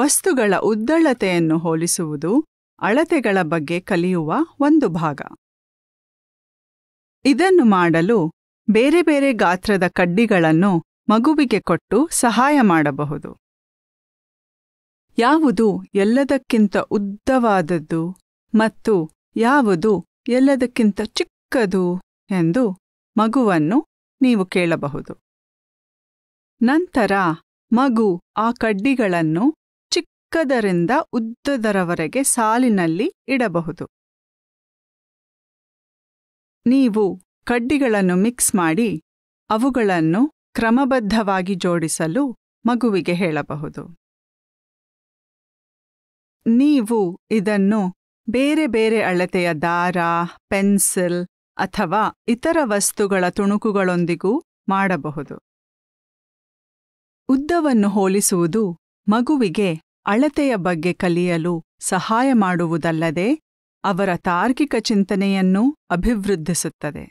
ವಸ್ತುಗಳ ಉದ್ದಳತೆಯನ್ನು ಹೋಲಿಸುವುದು ಅಳತೆಗಳ ಬಗ್ಗೆ ಕಲಿಯುವ ಒಂದು ಭಾಗ ಇದನ್ನು ಮಾಡಲು ಬೇರೆ ಬೇರೆ ಗಾತ್ರದ ಕಡ್ಡಿಗಳನ್ನು ಮಗುವಿಗೆ ಕೊಟ್ಟು ಸಹಾಯ ಮಾಡಬಹುದು ಯಾವುದು ಎಲ್ಲದಕ್ಕಿಂತ ಉದ್ದವಾದದ್ದು ಮತ್ತು ಯಾವುದು ಎಲ್ಲದಕ್ಕಿಂತ ಚಿಕ್ಕದು ಎಂದು ಮಗುವನ್ನು ನೀವು ಕೇಳಬಹುದು ನಂತರ ಮಗು ಆ ಕಡ್ಡಿಗಳನ್ನು ಚಿಕ್ಕದರಿಂದ ಉದ್ದದರವರೆಗೆ ಸಾಲಿನಲ್ಲಿ ಇಡಬಹುದು ನೀವು ಕಡ್ಡಿಗಳನ್ನು ಮಿಕ್ಸ್ ಮಾಡಿ ಅವುಗಳನ್ನು ಕ್ರಮಬದ್ಧವಾಗಿ ಜೋಡಿಸಲು ಮಗುವಿಗೆ ಹೇಳಬಹುದು ನೀವು ಇದನ್ನು ಬೇರೆ ಬೇರೆ ಅಳತೆಯ ದಾರ ಪೆನ್ಸಿಲ್ ಅಥವಾ ಇತರ ವಸ್ತುಗಳ ತುಣುಕುಗಳೊಂದಿಗೂ ಮಾಡಬಹುದು ಉದ್ದವನ್ನು ಹೋಲಿಸುವುದು ಮಗುವಿಗೆ ಅಳತೆಯ ಬಗ್ಗೆ ಕಲಿಯಲು ಸಹಾಯ ಮಾಡುವುದಲ್ಲದೆ ಅವರ ತಾರ್ಕಿಕ ಚಿಂತನೆಯನ್ನೂ ಅಭಿವೃದ್ಧಿಸುತ್ತದೆ